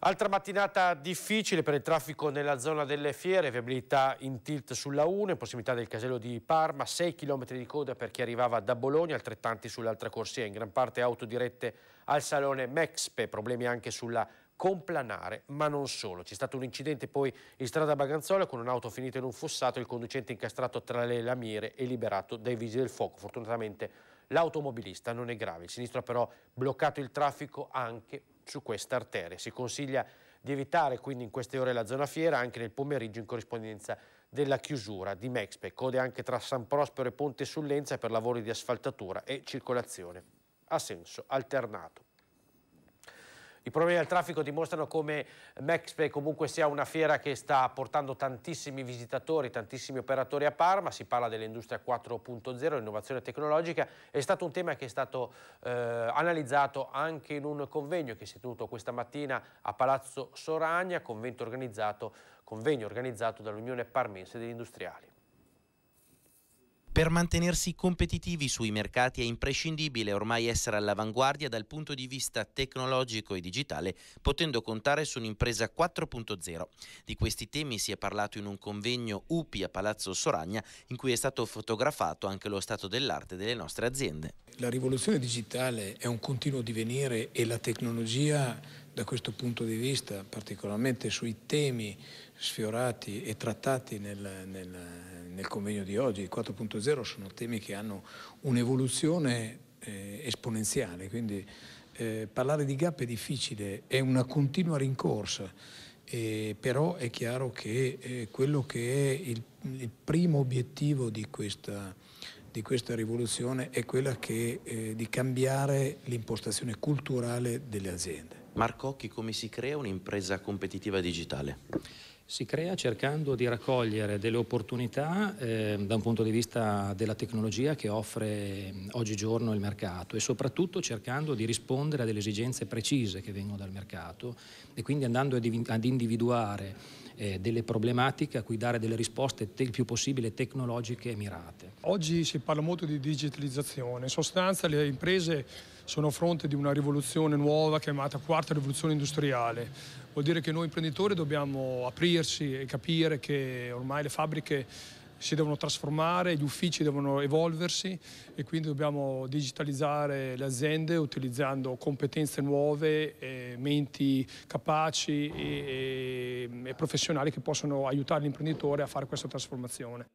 Altra mattinata difficile per il traffico nella zona delle fiere, viabilità in tilt sulla 1, in prossimità del casello di Parma, 6 km di coda per chi arrivava da Bologna, altrettanti sull'altra corsia, in gran parte auto dirette al salone Mexpe, problemi anche sulla complanare, ma non solo. C'è stato un incidente poi in strada Baganzola con un'auto finita in un fossato, il conducente incastrato tra le lamiere e liberato dai vigili del fuoco. Fortunatamente l'automobilista non è grave, il sinistro ha però bloccato il traffico anche su questa arteria. Si consiglia di evitare quindi in queste ore la zona fiera anche nel pomeriggio in corrispondenza della chiusura di Mexpe. Code anche tra San Prospero e Ponte Sullenza per lavori di asfaltatura e circolazione a senso alternato. I problemi del traffico dimostrano come Maxpay comunque sia una fiera che sta portando tantissimi visitatori, tantissimi operatori a Parma, si parla dell'industria 4.0, innovazione tecnologica, è stato un tema che è stato eh, analizzato anche in un convegno che si è tenuto questa mattina a Palazzo Soragna, convegno organizzato, convegno organizzato dall'Unione Parmense degli Industriali. Per mantenersi competitivi sui mercati è imprescindibile ormai essere all'avanguardia dal punto di vista tecnologico e digitale, potendo contare su un'impresa 4.0. Di questi temi si è parlato in un convegno UPI a Palazzo Soragna, in cui è stato fotografato anche lo stato dell'arte delle nostre aziende. La rivoluzione digitale è un continuo divenire e la tecnologia da questo punto di vista, particolarmente sui temi sfiorati e trattati nel, nel, nel convegno di oggi, 4.0 sono temi che hanno un'evoluzione eh, esponenziale, quindi eh, parlare di gap è difficile, è una continua rincorsa, eh, però è chiaro che eh, quello che è il, il primo obiettivo di questa di questa rivoluzione è quella che, eh, di cambiare l'impostazione culturale delle aziende. Marcocchi, come si crea un'impresa competitiva digitale? Si crea cercando di raccogliere delle opportunità eh, da un punto di vista della tecnologia che offre ehm, oggigiorno il mercato e soprattutto cercando di rispondere a delle esigenze precise che vengono dal mercato e quindi andando ad individuare eh, delle problematiche a cui dare delle risposte il più possibile tecnologiche e mirate. Oggi si parla molto di digitalizzazione, in sostanza le imprese sono a fronte di una rivoluzione nuova chiamata quarta rivoluzione industriale. Vuol dire che noi imprenditori dobbiamo aprirci e capire che ormai le fabbriche si devono trasformare, gli uffici devono evolversi e quindi dobbiamo digitalizzare le aziende utilizzando competenze nuove, eh, menti capaci e, e, e professionali che possono aiutare l'imprenditore a fare questa trasformazione.